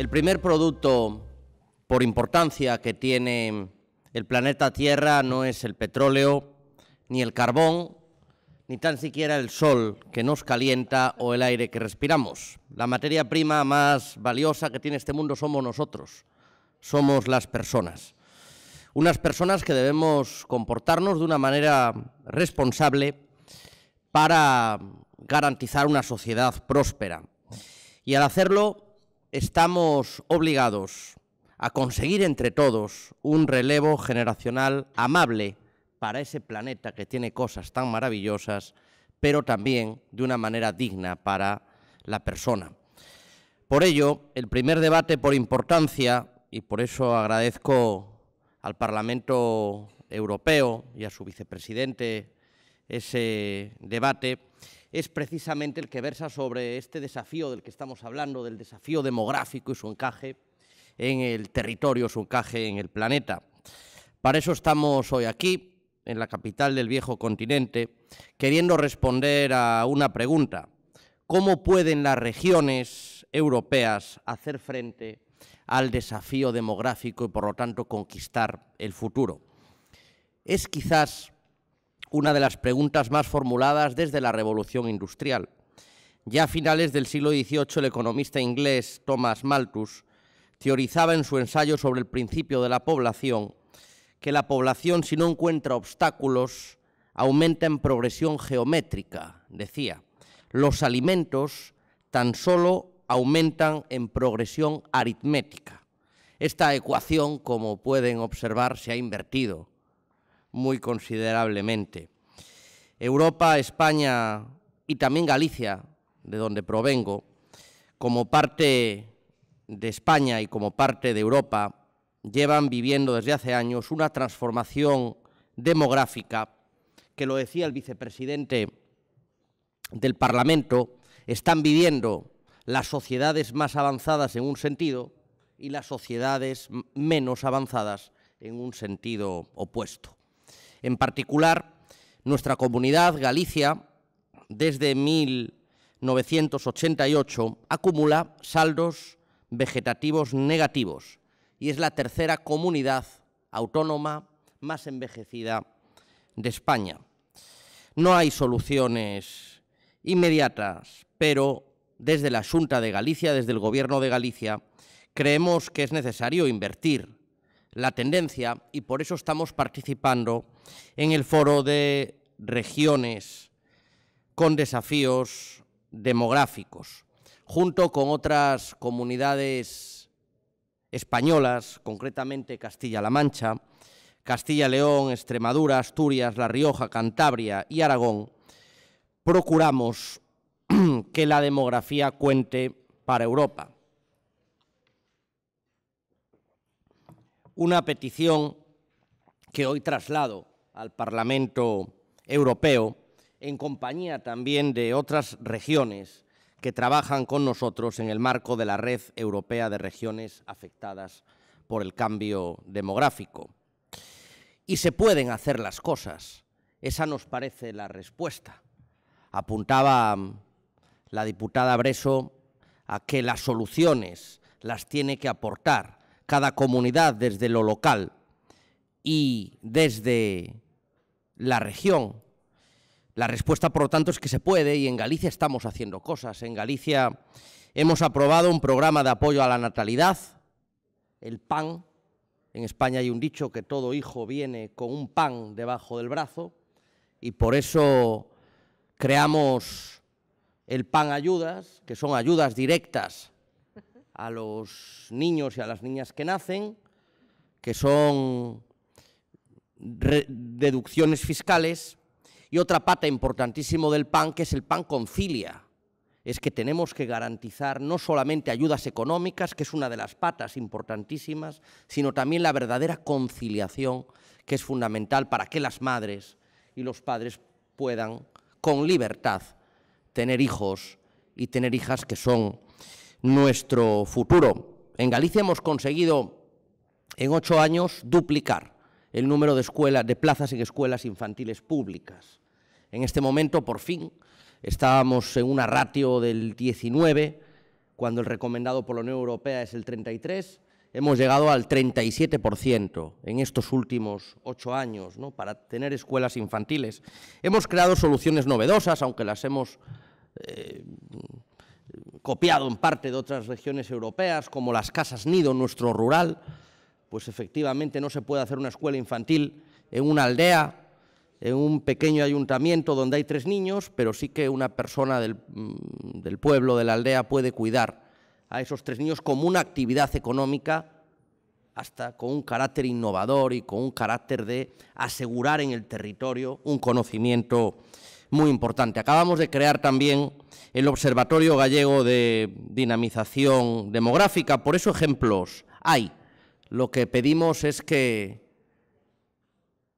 El primer producto por importancia que tiene el planeta Tierra no es el petróleo, ni el carbón, ni tan siquiera el sol que nos calienta o el aire que respiramos. La materia prima más valiosa que tiene este mundo somos nosotros, somos las personas. Unas personas que debemos comportarnos de una manera responsable para garantizar una sociedad próspera. Y al hacerlo estamos obligados a conseguir entre todos un relevo generacional amable para ese planeta que tiene cosas tan maravillosas, pero también de una manera digna para la persona. Por ello, el primer debate por importancia, y por eso agradezco al Parlamento Europeo y a su vicepresidente ese debate, es precisamente el que versa sobre este desafío del que estamos hablando, del desafío demográfico y su encaje en el territorio, su encaje en el planeta. Para eso estamos hoy aquí, en la capital del viejo continente, queriendo responder a una pregunta. ¿Cómo pueden las regiones europeas hacer frente al desafío demográfico y, por lo tanto, conquistar el futuro? Es quizás una de las preguntas más formuladas desde la Revolución Industrial. Ya a finales del siglo XVIII, el economista inglés Thomas Malthus teorizaba en su ensayo sobre el principio de la población que la población, si no encuentra obstáculos, aumenta en progresión geométrica, decía. Los alimentos tan solo aumentan en progresión aritmética. Esta ecuación, como pueden observar, se ha invertido muy considerablemente. Europa, España y también Galicia, de donde provengo, como parte de España y como parte de Europa, llevan viviendo desde hace años una transformación demográfica que lo decía el vicepresidente del Parlamento, están viviendo las sociedades más avanzadas en un sentido y las sociedades menos avanzadas en un sentido opuesto. En particular, nuestra comunidad, Galicia, desde 1988 acumula saldos vegetativos negativos y es la tercera comunidad autónoma más envejecida de España. No hay soluciones inmediatas, pero desde la Junta de Galicia, desde el Gobierno de Galicia, creemos que es necesario invertir la tendencia y por eso estamos participando en el foro de regiones con desafíos demográficos, junto con otras comunidades españolas, concretamente Castilla-La Mancha, Castilla-León, Extremadura, Asturias, La Rioja, Cantabria y Aragón, procuramos que la demografía cuente para Europa. una petición que hoy traslado al Parlamento Europeo en compañía también de otras regiones que trabajan con nosotros en el marco de la Red Europea de Regiones Afectadas por el Cambio Demográfico. Y se pueden hacer las cosas. Esa nos parece la respuesta. Apuntaba la diputada Breso a que las soluciones las tiene que aportar cada comunidad desde lo local y desde la región. La respuesta, por lo tanto, es que se puede y en Galicia estamos haciendo cosas. En Galicia hemos aprobado un programa de apoyo a la natalidad, el PAN. En España hay un dicho que todo hijo viene con un pan debajo del brazo y por eso creamos el PAN Ayudas, que son ayudas directas a los niños y a las niñas que nacen, que son deducciones fiscales, y otra pata importantísima del PAN, que es el PAN concilia. Es que tenemos que garantizar no solamente ayudas económicas, que es una de las patas importantísimas, sino también la verdadera conciliación, que es fundamental para que las madres y los padres puedan, con libertad, tener hijos y tener hijas que son nuestro futuro. En Galicia hemos conseguido en ocho años duplicar el número de, escuelas, de plazas en escuelas infantiles públicas. En este momento, por fin, estábamos en una ratio del 19, cuando el recomendado por la Unión Europea es el 33, hemos llegado al 37% en estos últimos ocho años ¿no? para tener escuelas infantiles. Hemos creado soluciones novedosas, aunque las hemos eh, copiado en parte de otras regiones europeas, como las casas nido, nuestro rural, pues efectivamente no se puede hacer una escuela infantil en una aldea, en un pequeño ayuntamiento donde hay tres niños, pero sí que una persona del, mm, del pueblo, de la aldea, puede cuidar a esos tres niños como una actividad económica, hasta con un carácter innovador y con un carácter de asegurar en el territorio un conocimiento muy importante. Acabamos de crear también el Observatorio Gallego de Dinamización Demográfica, por eso ejemplos hay. Lo que pedimos es que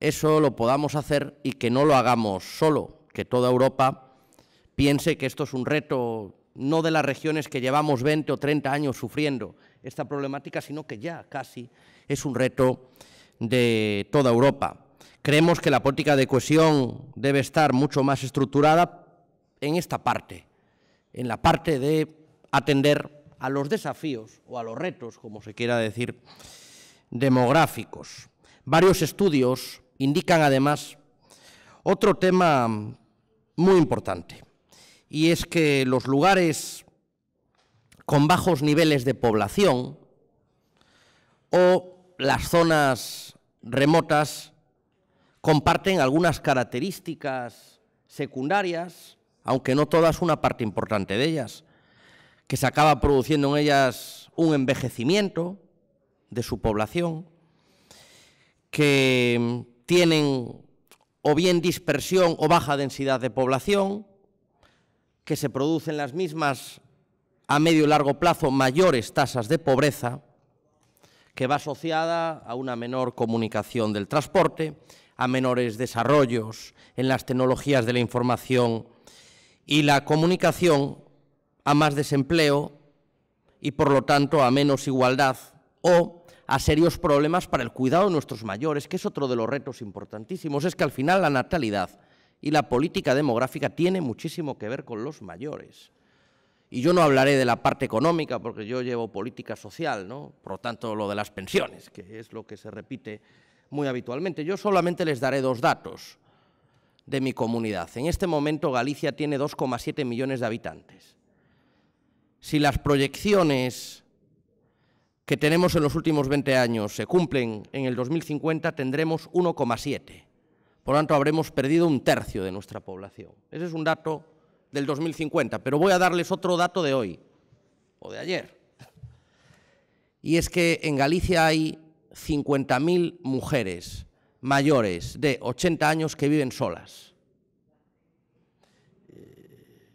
eso lo podamos hacer y que no lo hagamos solo, que toda Europa piense que esto es un reto no de las regiones que llevamos 20 o 30 años sufriendo esta problemática, sino que ya casi es un reto de toda Europa. Creemos que la política de cohesión debe estar mucho más estructurada en esta parte, en la parte de atender a los desafíos o a los retos, como se quiera decir, demográficos. Varios estudios indican además otro tema muy importante, y es que los lugares con bajos niveles de población o las zonas remotas comparten algunas características secundarias, aunque no todas una parte importante de ellas, que se acaba produciendo en ellas un envejecimiento de su población, que tienen o bien dispersión o baja densidad de población, que se producen las mismas a medio y largo plazo mayores tasas de pobreza, que va asociada a una menor comunicación del transporte, a menores desarrollos en las tecnologías de la información y la comunicación a más desempleo y por lo tanto a menos igualdad o a serios problemas para el cuidado de nuestros mayores, que es otro de los retos importantísimos. Es que al final la natalidad y la política demográfica tiene muchísimo que ver con los mayores. Y yo no hablaré de la parte económica, porque yo llevo política social, ¿no? Por lo tanto, lo de las pensiones, que es lo que se repite muy habitualmente. Yo solamente les daré dos datos de mi comunidad. En este momento Galicia tiene 2,7 millones de habitantes. Si las proyecciones que tenemos en los últimos 20 años se cumplen en el 2050, tendremos 1,7. Por lo tanto, habremos perdido un tercio de nuestra población. Ese es un dato del 2050, pero voy a darles otro dato de hoy o de ayer. Y es que en Galicia hay 50.000 mujeres mayores de 80 años que viven solas eh,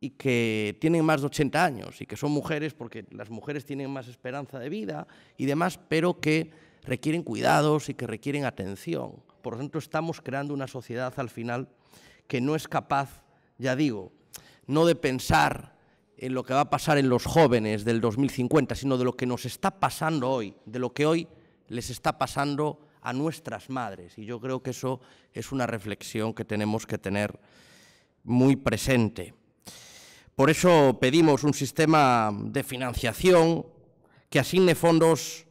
y que tienen más de 80 años y que son mujeres porque las mujeres tienen más esperanza de vida y demás, pero que requieren cuidados y que requieren atención. Por lo tanto, estamos creando una sociedad al final que no es capaz, ya digo, no de pensar en lo que va a pasar en los jóvenes del 2050, sino de lo que nos está pasando hoy, de lo que hoy les está pasando a nuestras madres. Y yo creo que eso es una reflexión que tenemos que tener muy presente. Por eso pedimos un sistema de financiación que asigne fondos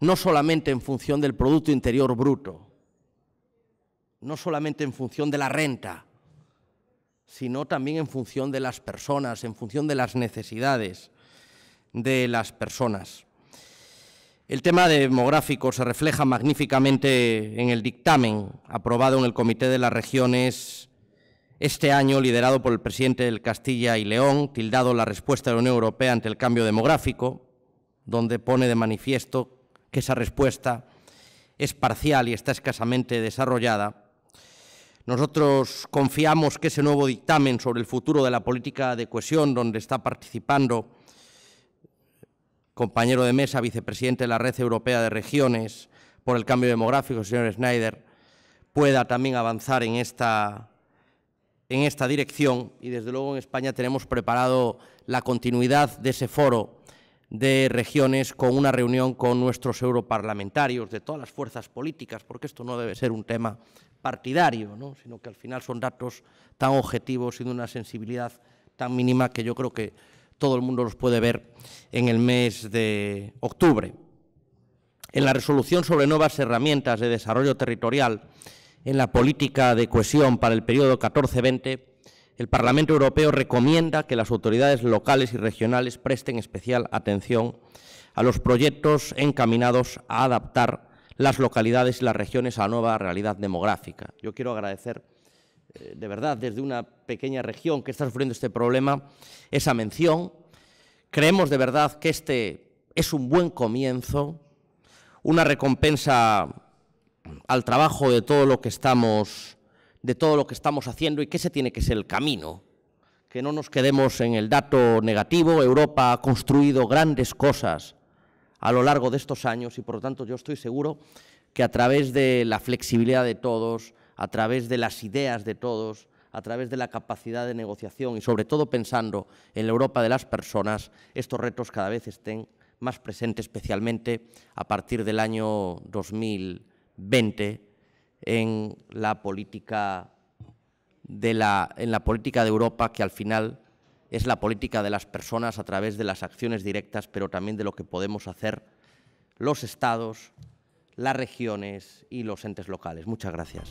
no solamente en función del Producto Interior Bruto, no solamente en función de la renta, sino también en función de las personas, en función de las necesidades de las personas. El tema demográfico se refleja magníficamente en el dictamen aprobado en el Comité de las Regiones este año, liderado por el presidente del Castilla y León, tildado la respuesta de la Unión Europea ante el cambio demográfico, donde pone de manifiesto que esa respuesta es parcial y está escasamente desarrollada nosotros confiamos que ese nuevo dictamen sobre el futuro de la política de cohesión, donde está participando compañero de mesa, vicepresidente de la Red Europea de Regiones por el Cambio Demográfico, señor Schneider, pueda también avanzar en esta, en esta dirección. Y desde luego en España tenemos preparado la continuidad de ese foro de regiones con una reunión con nuestros europarlamentarios de todas las fuerzas políticas, porque esto no debe ser un tema partidario, sino que al final son datos tan objetivos y de una sensibilidad tan mínima que yo creo que todo el mundo los puede ver en el mes de octubre. En la resolución sobre nuevas herramientas de desarrollo territorial en la política de cohesión para el periodo 14-20, el Parlamento Europeo recomienda que las autoridades locales y regionales presten especial atención a los proyectos encaminados a adaptar las localidades y las regiones a la nueva realidad demográfica. Yo quiero agradecer eh, de verdad desde una pequeña región que está sufriendo este problema esa mención. Creemos de verdad que este es un buen comienzo, una recompensa al trabajo de todo lo que estamos de todo lo que estamos haciendo y que ese tiene que ser el camino. Que no nos quedemos en el dato negativo, Europa ha construido grandes cosas a lo largo de estos años y por lo tanto yo estoy seguro que a través de la flexibilidad de todos, a través de las ideas de todos, a través de la capacidad de negociación y sobre todo pensando en la Europa de las personas, estos retos cada vez estén más presentes, especialmente a partir del año 2020 en la política de, en la política de Europa que al final es la política de las personas a través de las acciones directas, pero también de lo que podemos hacer los estados, las regiones y los entes locales. Muchas gracias.